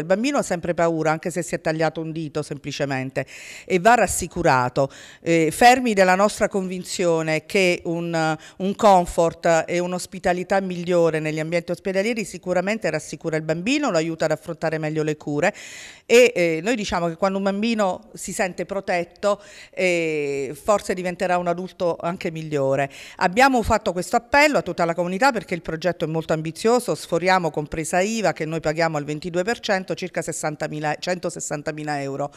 Il bambino ha sempre paura, anche se si è tagliato un dito semplicemente, e va rassicurato. Eh, fermi della nostra convinzione che un, un comfort e un'ospitalità migliore negli ambienti ospedalieri sicuramente rassicura il bambino, lo aiuta ad affrontare meglio le cure e eh, noi diciamo che quando un bambino si sente protetto eh, forse diventerà un adulto anche migliore. Abbiamo fatto questo appello a tutta la comunità perché il progetto è molto ambizioso, sforiamo compresa IVA che noi paghiamo al 22%, 100, circa 60.000, 160.000 euro.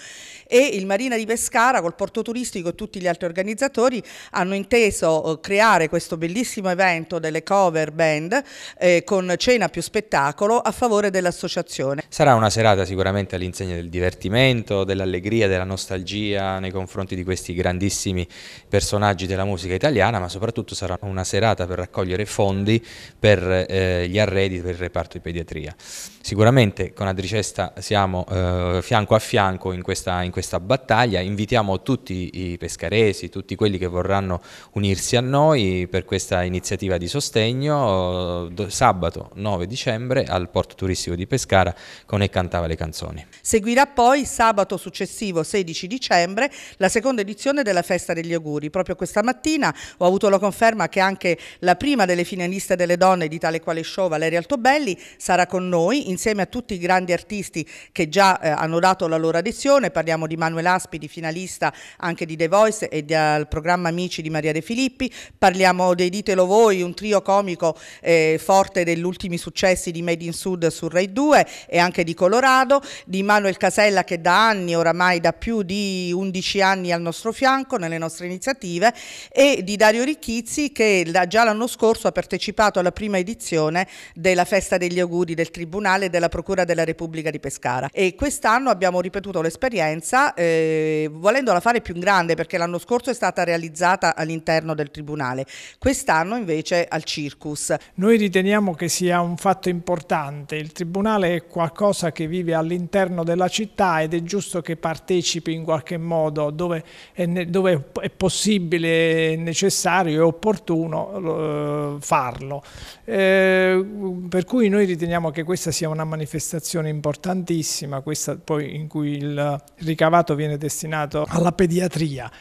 E il Marina di Pescara col porto turistico e tutti gli altri organizzatori hanno inteso eh, creare questo bellissimo evento delle cover band eh, con cena più spettacolo a favore dell'associazione. Sarà una serata sicuramente all'insegna del divertimento, dell'allegria, della nostalgia nei confronti di questi grandissimi personaggi della musica italiana, ma soprattutto sarà una serata per raccogliere fondi per eh, gli arredi per il reparto di pediatria. Sicuramente con Adriano Tricesta siamo eh, fianco a fianco in questa, in questa, battaglia, invitiamo tutti i pescaresi, tutti quelli che vorranno unirsi a noi per questa iniziativa di sostegno sabato 9 dicembre al porto turistico di Pescara con E cantava le canzoni. Seguirà poi sabato successivo 16 dicembre la seconda edizione della festa degli auguri, proprio questa mattina ho avuto la conferma che anche la prima delle finaliste delle donne di tale quale show Valeria Altobelli sarà con noi insieme a tutti i grandi artisti che già eh, hanno dato la loro adesione, parliamo di Manuel Aspidi, finalista anche di The Voice e del programma Amici di Maria De Filippi, parliamo dei Ditelo Voi, un trio comico eh, forte degli ultimi successi di Made in Sud su Rai 2 e anche di Colorado, di Manuel Casella che da anni, oramai da più di 11 anni al nostro fianco nelle nostre iniziative e di Dario Ricchizzi che già l'anno scorso ha partecipato alla prima edizione della Festa degli Auguri del Tribunale e della Procura della Repubblica Repubblica di Pescara e quest'anno abbiamo ripetuto l'esperienza eh, volendola fare più in grande perché l'anno scorso è stata realizzata all'interno del Tribunale, quest'anno invece al Circus. Noi riteniamo che sia un fatto importante, il Tribunale è qualcosa che vive all'interno della città ed è giusto che partecipi in qualche modo dove è, dove è possibile, necessario e opportuno eh, farlo. Eh, per cui noi riteniamo che questa sia una manifestazione importantissima, questa poi in cui il ricavato viene destinato alla pediatria